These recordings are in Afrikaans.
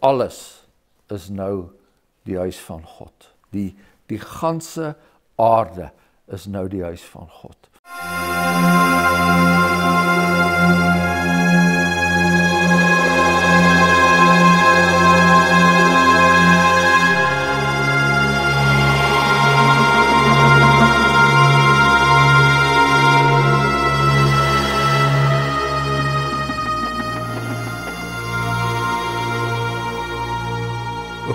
alles is nou die huis van God. Die die ganse aarde is nou die huis van God. Amen.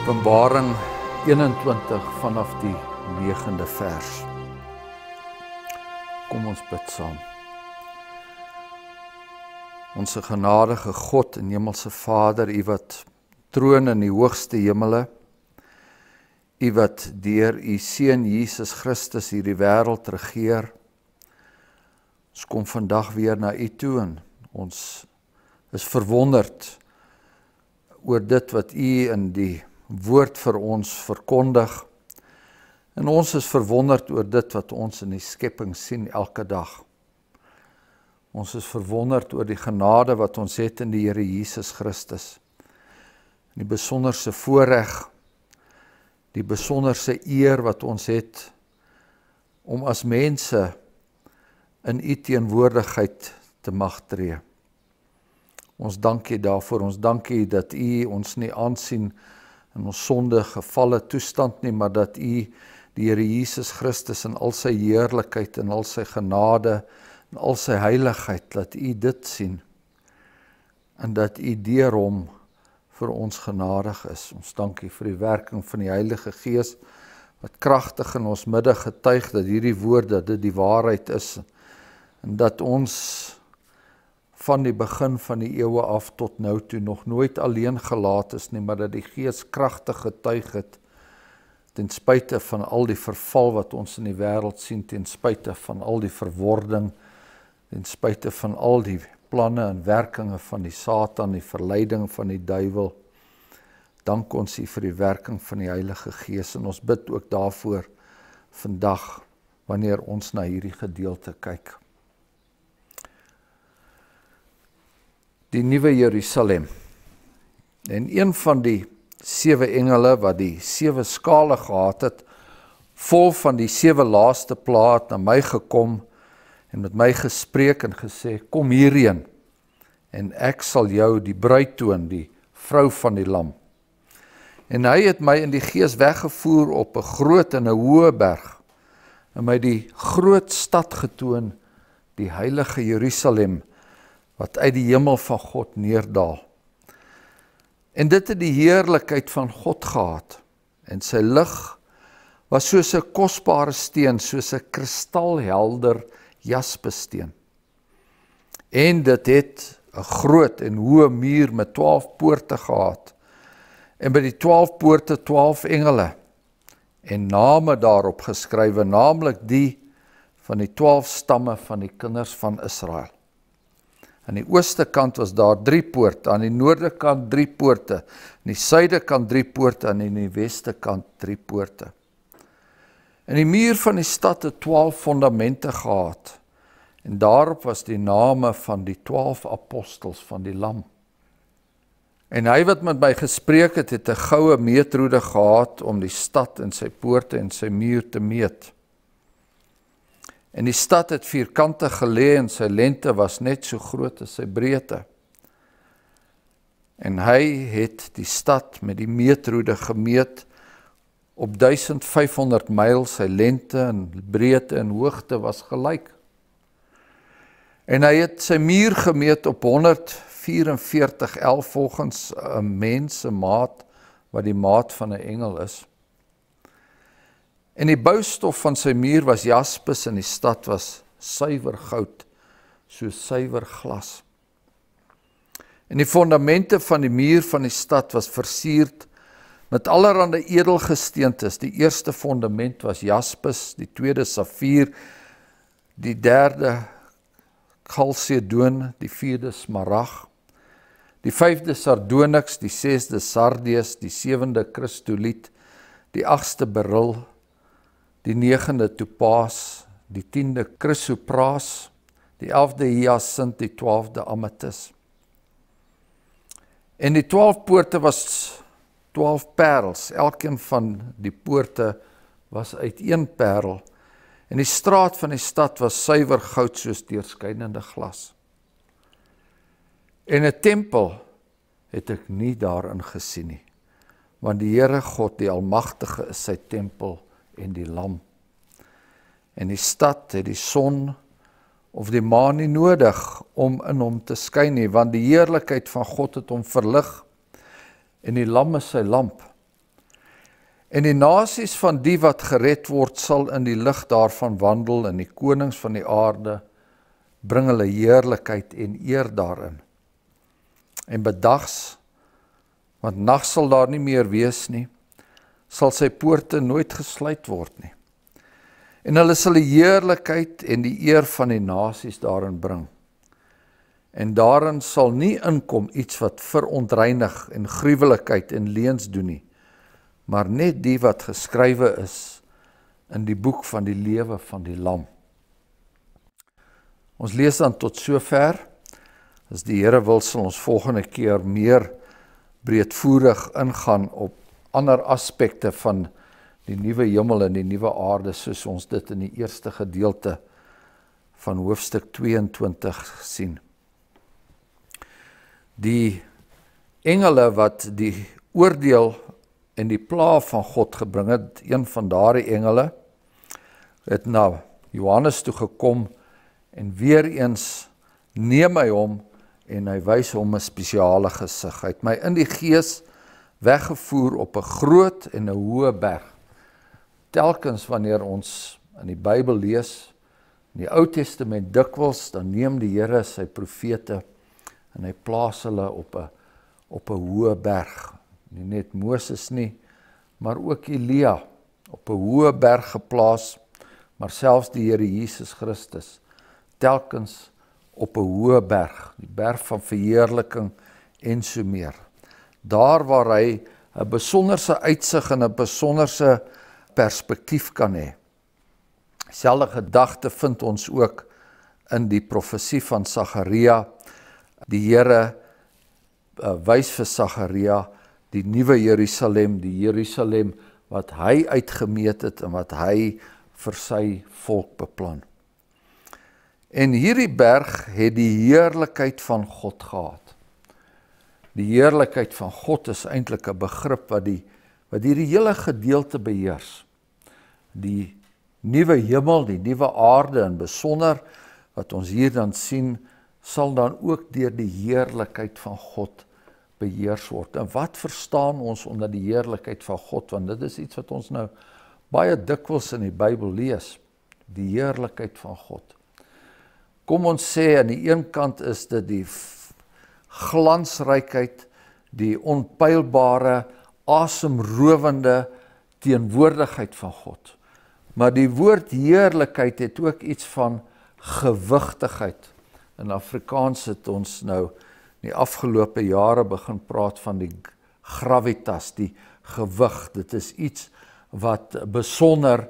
Openbaring 21 vanaf die 9de vers. Kom ons bid saam. Onse genadige God en hemelse Vader, U wat troon in die hoogste hemele, U wat deur U seun Jesus Christus hierdie wêreld regeer, ons kom vandag weer na U toe en ons is verwonderd oor dit wat U in die woord vir ons verkondig. En ons is verwonderd oor dit wat ons in die skepping sien elke dag. Ons is verwonderd oor die genade wat ons het in die Here Jesus Christus. Die besonderse voorreg, die besonderse eer wat ons het om as mense in u teenwoordigheid te mag tree. Ons dankie daarvoor. Ons dankie dat u ons nie aansien nie in ons sonde gevalle toestand nie, maar dat U die Here Jesus Christus in al sy heerlikheid en al sy genade en al sy heiligheid laat U dit sien en dat U deur hom vir ons genadig is. Ons dankie vir die werking van die Heilige Gees wat kragtig in ons midde getuig dat hierdie woorde dit die waarheid is en dat ons van die begin van die eeue af tot nou toe nog nooit alleen gelaat is nie, maar dat die Gees kragtig getuig het ten spyte van al die verval wat ons in die wêreld sien, ten spyte van al die verwording, ten spyte van al die planne en werkinge van die Satan, die verleiding van die duiwel. Dank ons U vir die werking van die Heilige Gees en ons bid ook daarvoor vandag wanneer ons na hierdie gedeelte kyk. die nuwe Jerusalem. En een van die sewe engele wat die sewe skale gehad het, vol van die sewe laaste plaat na my gekom en met my gespreek en gesê: "Kom hierheen en ek sal jou die bruid toon, die vrou van die lam." En hy het my in die gees weggevoer op 'n groot en 'n hoë berg en my die groot stad getoon, die heilige Jerusalem wat uit die hemel van God neerdaal. En dit het die heerlikheid van God gehad en sy lig was soos 'n kosbare steen, soos 'n kristalhelder jaspesteen. En dit het 'n groot en hoë muur met 12 poorte gehad. En by die 12 poorte 12 engele en name daarop geskrywe, naamlik die van die 12 stamme van die kinders van Israel. Aan die ooste kant was daar 3 poorte, aan die noorde kant 3 poorte, aan die suide kant 3 poorte en aan die weste kant 3 poorte. In die muur van die stad het 12 fondamente gehad en daarop was die name van die 12 apostels van die Lam. En hy wat met my gespreek het, het 'n goue meetroede gehad om die stad en sy poorte en sy muur te meet. En die stad het vierkante geleë en sy lengte was net so groot as sy breedte. En hy het die stad met die meetroede gemeet op 1500 myl sy lengte en breedte en hoogte was gelyk. En hy het sy muur gemeet op 144 L volgens 'n mens se maat wat die maat van 'n engel is. En die boustof van sy muur was jaspis en die stad was suiwer goud, so suiwer glas. En die fondamente van die muur van die stad was versierd met allerlei edelgesteentes. Die eerste fondament was jaspis, die tweede safier, die derde chalcedon, die vierde smarag, die vyfde sardoniks, die sesde sardius, die sewende kristoliet, die agste beryl die 9de topaas, die 10de chrysopraas, die 11de hyasint, die 12de ametis. En die 12 poorte was 12 parels. Elkeen van die poorte was uit een parel. En die straat van die stad was suiwer goud soos deurskynende glas. En 'n tempel het ek nie daarin gesien nie. Want die Here God, die Almagtige, is sy tempel en die lam. En die stad het die son of die maan nie nodig om in hom te skyn nie, want die heerlikheid van God het hom verlig en die lam is sy lamp. En die nasies van die wat gered word sal in die lig daarvan wandel en die konings van die aarde bring hulle heerlikheid en eer daarin. En bedags want nag sal daar nie meer wees nie sal sy poorte nooit gesluit word nie. En hulle sal die heerlikheid en die eer van die nasies daarin bring. En daarin sal nie inkom iets wat verontreinig en gruwelikheid en leuns doen nie, maar net die wat geskrywe is in die boek van die lewe van die lam. Ons lees dan tot sover. As die Here wil, sal ons volgende keer meer breedvoerig ingaan op ander aspekte van die nuwe hemel en die nuwe aarde soos ons dit in die eerste gedeelte van hoofstuk 22 sien. Die engele wat die oordeel en die plaag van God gebring het, een van daardie engele het na Johannes toe gekom en weer eens neem hy hom en hy wys hom 'n spesiale gesig. Hy het my in die gees weggevoer op 'n groot en 'n hoë berg. Telkens wanneer ons in die Bybel lees, in die Ou Testament dikwels, dan neem die Here sy profete en hy plaas hulle op 'n op 'n hoë berg. Nie net Moses nie, maar ook Elia op 'n hoë berg geplaas, maar selfs die Here Jesus Christus telkens op 'n hoë berg, die berg van verheerliking en so meer daar waar hy 'n besonderse uitsig en 'n besonderse perspektief kan hê. Selfde gedagte vind ons ook in die profesie van Sagaria. Die Here eh, wys vir Sagaria die nuwe Jerusalem, die Jerusalem wat hy uitgemeet het en wat hy vir sy volk beplan. En hierdie berg het die heerlikheid van God gehad. Die heerlikheid van God is eintlik 'n begrip wat die wat hierdie hele gedeelte beheers. Die nuwe hemel, die nuwe aarde en besonder wat ons hier dan sien, sal dan ook deur die heerlikheid van God beheers word. En wat verstaan ons onder die heerlikheid van God? Want dit is iets wat ons nou baie dikwels in die Bybel lees, die heerlikheid van God. Kom ons sê aan die een kant is dit die glansrykheid, die onpylbare, asemrowende teenwoordigheid van God. Maar die woord heerlikheid het ook iets van gewigtigheid. In Afrikaans het ons nou in die afgelope jare begin praat van die gravitas, die gewig. Dit is iets wat besonder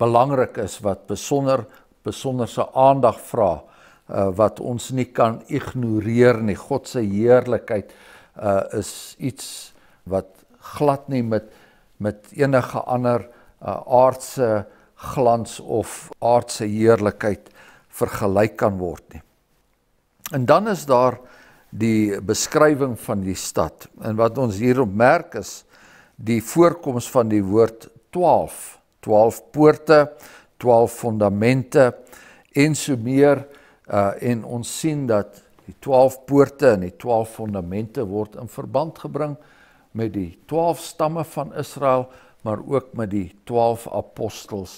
belangrik is, wat besonder besonderse aandag vra uh, wat ons nie kan ignoreer nie. God se heerlikheid uh, is iets wat glad nie met met enige ander uh, aardse glans of aardse heerlikheid vergelyk kan word nie. En dan is daar die beskrywing van die stad. En wat ons hier opmerk is die voorkoms van die woord 12, 12 poorte, 12 fondamente en so meer Uh en ons sien dat die 12 poorte en die 12 fondamente word in verband gebring met die 12 stamme van Israel, maar ook met die 12 apostels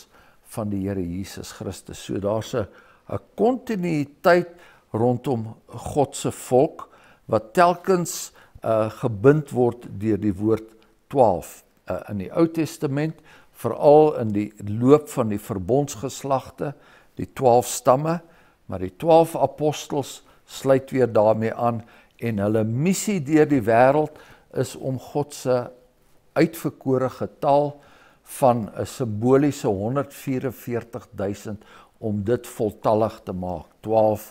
van die Here Jesus Christus. So daar's 'n kontinuïteit rondom God se volk wat telkens uh gebind word deur die woord 12 uh, in die Ou Testament, veral in die loop van die verbondsgeslagte, die 12 stamme maar die 12 apostels sluit weer daarmee aan en hulle missie deur die wêreld is om God se uitverkore getal van 'n simboliese 144000 om dit voltallig te maak 12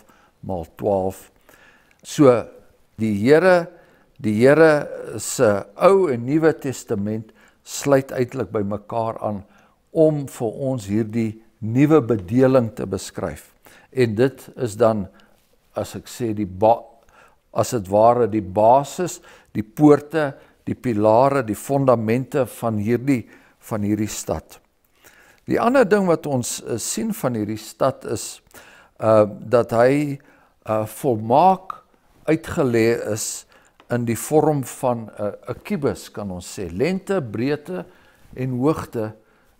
maal 12 so die Here die Here se ou en nuwe testament sluit uiteindelik by mekaar aan om vir ons hierdie nuwe bedeling te beskryf En dit is dan as ek sê die as dit ware die basis, die poorte, die pilare, die fondamente van hierdie van hierdie stad. Die ander ding wat ons eh, sien van hierdie stad is uh dat hy uh volmaak uitgelê is in die vorm van 'n uh, 'n kubus kan ons sê lengte, breedte en hoogte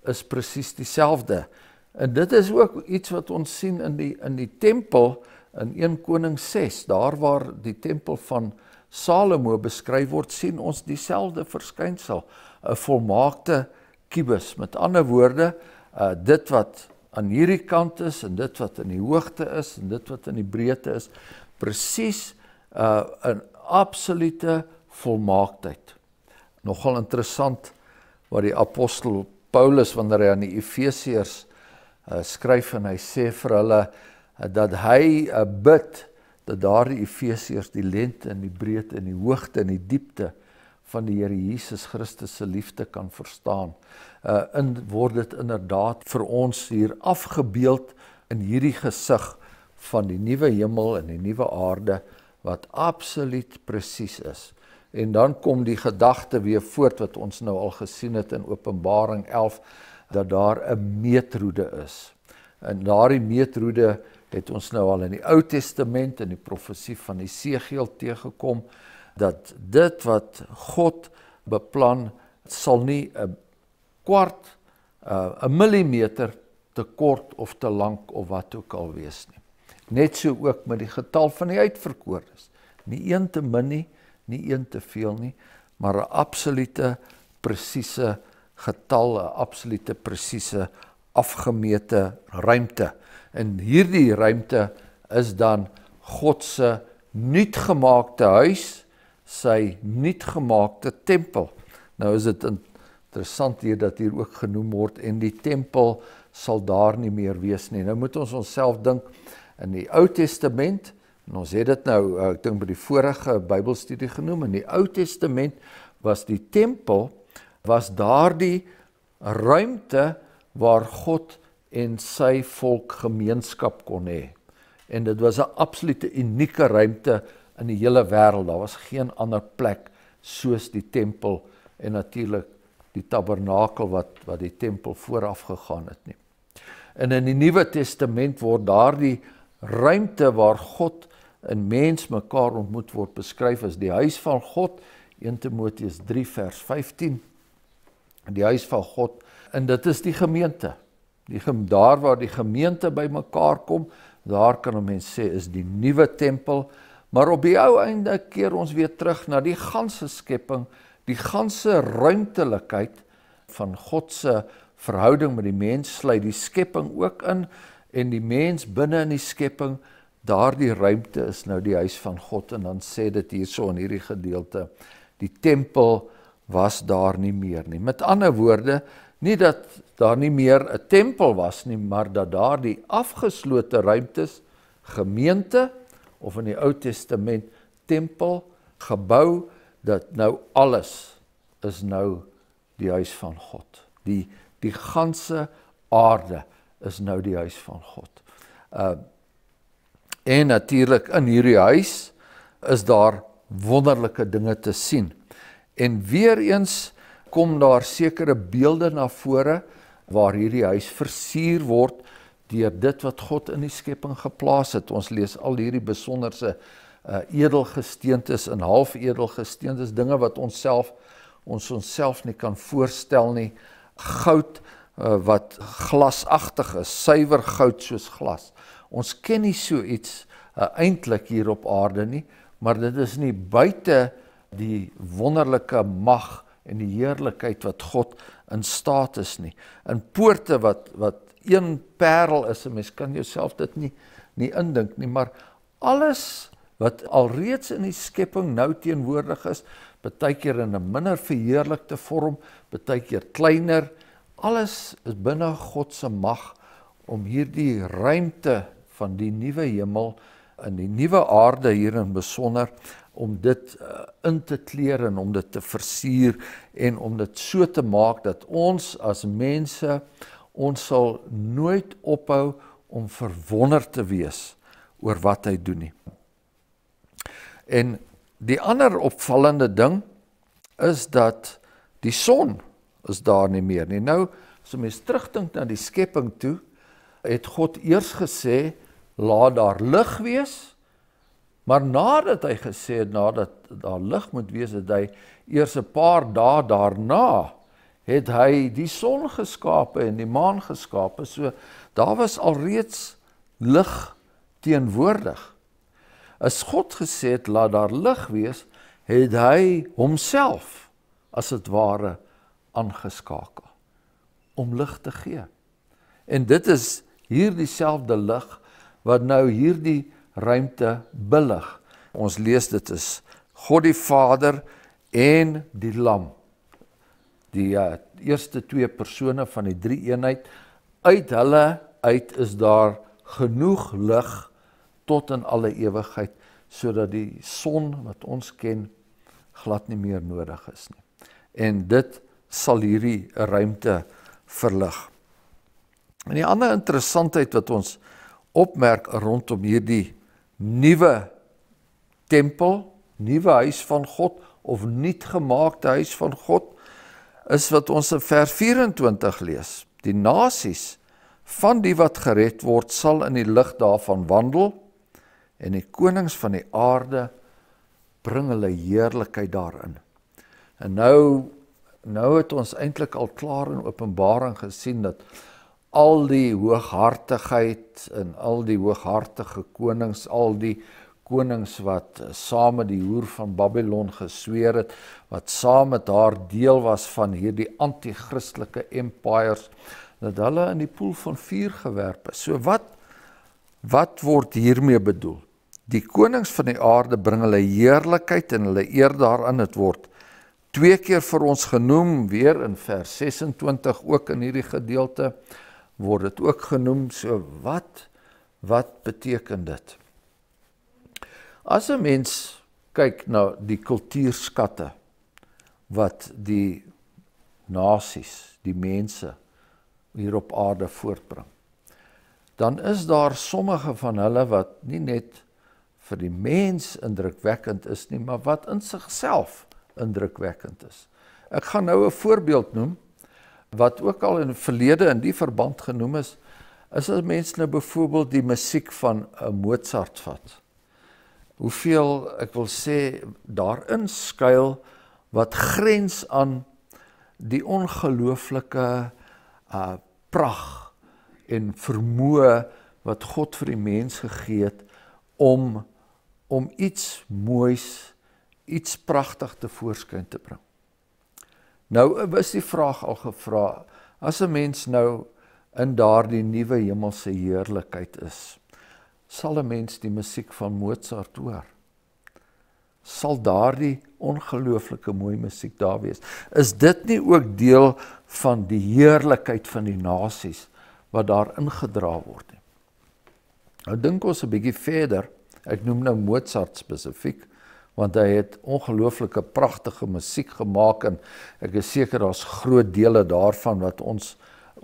is presies dieselfde. En dit is ook iets wat ons sien in die in die tempel in 1 Konings 6, daar waar die tempel van Salomo beskryf word, sien ons dieselfde verskynsel, 'n volmaakte kubus. Met ander woorde, uh, dit wat aan hierdie kant is en dit wat in die hoogte is en dit wat in die breedte is, presies uh, eh, 'n absolute volmaaktheid. Nogal interessant wat die apostel Paulus wanneer hy aan die Efesiërs skryf en hy sê vir hulle eh, dat hy eh, bid dat daardie Efesiërs die lengte en die breedte en die hoogte en die diepte van die Here Jesus Christus se liefde kan verstaan. Uh in word dit inderdaad vir ons hier afgebeeld in hierdie gesig van die nuwe hemel en die nuwe aarde wat absoluut presies is. En dan kom die gedagte weer voort wat ons nou al gesien het in Openbaring 11 dat daar 'n meetroede is. En daardie meetroede het ons nou al in die Ou Testament in die profesie van Jesegiel teëgekom dat dit wat God beplan sal nie 'n kwart eh, 'n millimeter te kort of te lank of wat ook al wees nie. Net so ook met die getal van die uitverkorenes. Nie een te min nie, nie een te veel nie, maar 'n absolute presiese getal, 'n absolute presiese afgemete ruimte. En hierdie ruimte is dan God se nuutgemaakte huis, sy nuutgemaakte tempel. Nou is dit interessant hier dat hier ook genoem word en die tempel sal daar nie meer wees nie. Nou moet ons onsself dink in die Ou Testament en ons het dit nou eh, ek dink by die vorige Bybelstudie genoem in die Ou Testament was die tempel was daardie ruimte waar God en sy volk gemeenskap kon hê. En dit was 'n absolute unieke ruimte in die hele wêreld. Daar was geen ander plek soos die tempel en natuurlik die tabernakel wat wat die tempel vooraf gegaan het nie. En in die Nuwe Testament word daardie ruimte waar God en mens mekaar ontmoet word beskryf as die huis van God 1 Timoteus 3 vers 15 die huis van God en dit is die gemeente. Die daar waar die gemeente bymekaar kom, daar kan 'n mens sê is die nuwe tempel, maar op die ou einde keer ons weer terug na die ganse skepping, die ganse ruimtelikheid van God se verhouding met die mens sluit die skepping ook in en die mens binne in die skepping, daardie ruimte is nou die huis van God en dan sê dit hierso in hierdie gedeelte, die tempel was daar nie meer nie. Met ander woorde, nie dat daar nie meer 'n tempel was nie, maar dat daar die afgeslote ruimtes gemeente of in die Ou Testament tempel gebou dat nou alles is nou die huis van God. Die die ganse aarde is nou die huis van God. Uh en natuurlik in hierdie huis is daar wonderlike dinge te sien. En weer eens kom daar sekere beelde na vore waar hierdie huis versier word deur dit wat God in die skepping geplaas het. Ons lees al hierdie besonderse uh, edelgesteentes en halfedelgesteentes, dinge wat ons self ons onsself nie kan voorstel nie. Goud uh, wat glasagtig is, suiwer goud soos glas. Ons ken nie so iets uh, eintlik hier op aarde nie, maar dit is nie buite die wonderlike mag en die heerlikheid wat God in staat is nie. In poorte wat wat een parel is, 'n mens kan jouself dit nie nie indink nie, maar alles wat alreeds in die skepping nou teenwoordig is, baie keer in 'n minder verheerlikte vorm, baie keer kleiner, alles is binne God se mag om hierdie ruimte van die nuwe hemel in die nuwe aarde hier in besonder om dit uh, in te kleer en om dit te versier en om dit so te maak dat ons as mense ons sal nooit ophou om verwonder te wees oor wat hy doen nie. En die ander opvallende ding is dat die son is daar nie meer nie. Nou as so mens terugdink na die skepping toe, het God eers gesê laat daar lig wees. Maar nadat hy gesê het nadat daar lig moet wees het hy eers 'n paar dae daarna het hy die son geskape en die maan geskape. So daar was alreeds lig teenwoordig. As God gesê het laat daar lig wees, het hy homself as dit ware aangeskakel om lig te gee. En dit is hier dieselfde lig wat nou hierdie ruimte billig. Ons lees dit is God die Vader en die Lam. Die uh, eerste twee persone van die drie eenheid uit hulle uit is daar genoeg lig tot in alle ewigheid sodat die son wat ons ken glad nie meer nodig is nie. En dit sal hierdie ruimte verlig. En die ander interessantheid wat ons uh opmerk rondom hierdie nuwe tempel, nuwe huis van God of nuut gemaakte huis van God is wat ons in vers 24 lees. Die nasies van die wat gered word sal in die lig daarvan wandel en die konings van die aarde bring hulle heerlikheid daarin. En nou nou het ons eintlik al klaar in Openbaring gesien dat al die hooghartigheid en al die hooghartige konings, al die konings wat saam met die hoer van Babylon gesweer het, wat saam met haar deel was van hierdie anti-kristelike empires, dat hulle in die poel van vuur gewerp is. So wat wat word hiermee bedoel? Die konings van die aarde bring hulle heerlikheid en hulle eer daarin het word twee keer vir ons genoem weer in vers 26 ook in hierdie gedeelte word dit ook genoem so wat wat beteken dit? As 'n mens kyk na die kultuurskatte wat die nasies, die mense hier op aarde voortbring. Dan is daar sommige van hulle wat nie net vir die mens indrukwekkend is nie, maar wat in sigself indrukwekkend is. Ek gaan nou 'n voorbeeld noem wat ook al in verlede in die verband genoem is, is as mense nou byvoorbeeld die musiek van 'n eh, Mozart vat. Hoeveel ek wil sê daarin skuil wat grens aan die ongelooflike uh prag en vermoë wat God vir die mens gegee het om om iets moois, iets pragtig te voorskyn te bring. Nou is die vraag al gevra as 'n mens nou in daardie nuwe hemelse heerlikheid is sal 'n mens die musiek van Mozart hoor sal daardie ongelooflike mooi musiek daar wees is dit nie ook deel van die heerlikheid van die nasies wat daar ingedra word nie Nou dink ons 'n bietjie verder ek noem nou Mozart spesifiek want hy het ongelooflike pragtige musiek gemaak en ek is seker daar's groot dele daarvan wat ons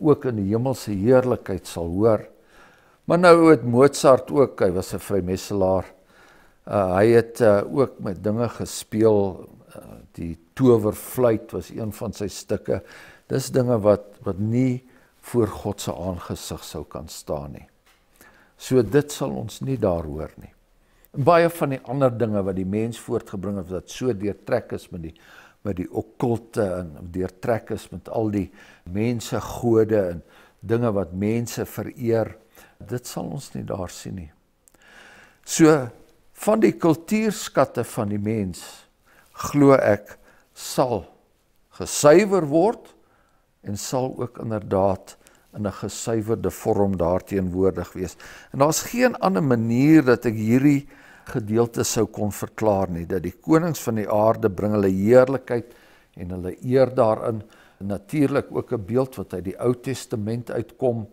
ook in die hemelse heerlikheid sal hoor. Maar nou het Mozart ook, hy was 'n vrymesselaar. Uh, eh, hy het uh, ook met dinge gespeel. Uh, die towervluit was een van sy stukke. Dis dinge wat wat nie voor God se aangesig sou kan staan nie. So dit sal ons nie daar hoor nie baie van die ander dinge wat die mens voortgebring het wat so deurtrek is met die met die okkulte en deurtrek is met al die mense gode en dinge wat mense vereer dit sal ons nie daar sien nie so van die kultuurskatte van die mens glo ek sal gesuiwer word en sal ook inderdaad in 'n gesuiwerde vorm daarteenwoordig wees. En daar's geen ander manier dat ek hierdie gedeelte sou kon verklaar nie dat die konings van die aarde bring hulle heerlikheid en hulle eer daarin. Natuurlik ook 'n beeld wat uit die Ou Testament uitkom,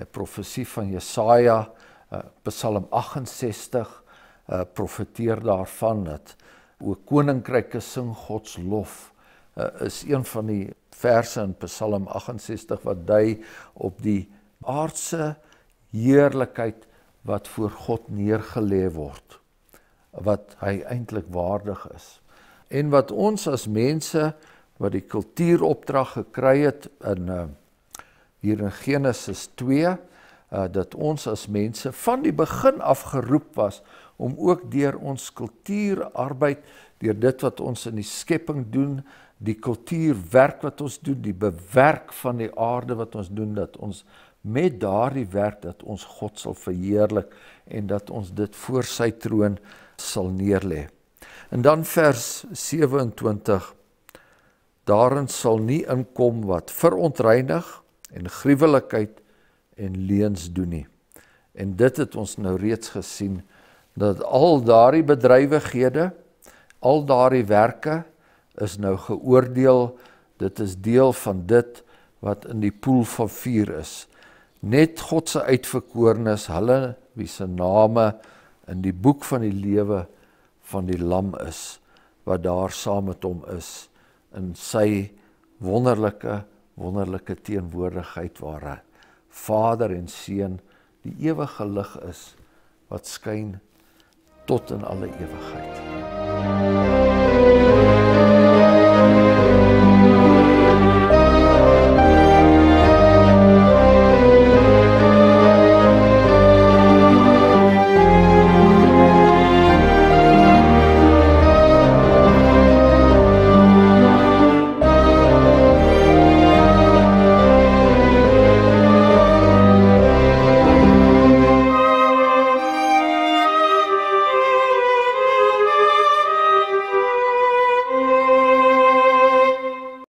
'n profesie van Jesaja, eh, Psalm 68, eh, profeteer daarvan dat ook koninkryke sing God se lof uh, is een van die verse in Psalm 68 wat dui op die aardse heerlikheid wat voor God neergelê word wat hy eintlik waardig is en wat ons as mense wat die kultuuropdrag gekry het in eh, hier in Genesis 2 eh, dat ons as mense van die begin af geroep was om ook deur ons kultuur arbeid deur dit wat ons in die skepping doen die kultuurwerk wat ons doen, die bewerk van die aarde wat ons doen dat ons met daardie werk dat ons God sal verheerlik en dat ons dit voor sy troon sal neerlê. En dan vers 27 Daarin sal nie inkom wat verontreinig en gruwelikheid en leuns doen nie. En dit het ons nou reeds gesien dat al daardie bedrywighede, al daardie werke, is nou geoordeel. Dit is deel van dit wat in die poel van vuur is. Net God se uitverkorenes, hulle wie se name in die boek van die lewe van die lam is wat daar saam met hom is in sy wonderlike wonderlike teenwoordigheid waar hy Vader en Seun die ewige lig is wat skyn tot in alle ewigheid. Amen.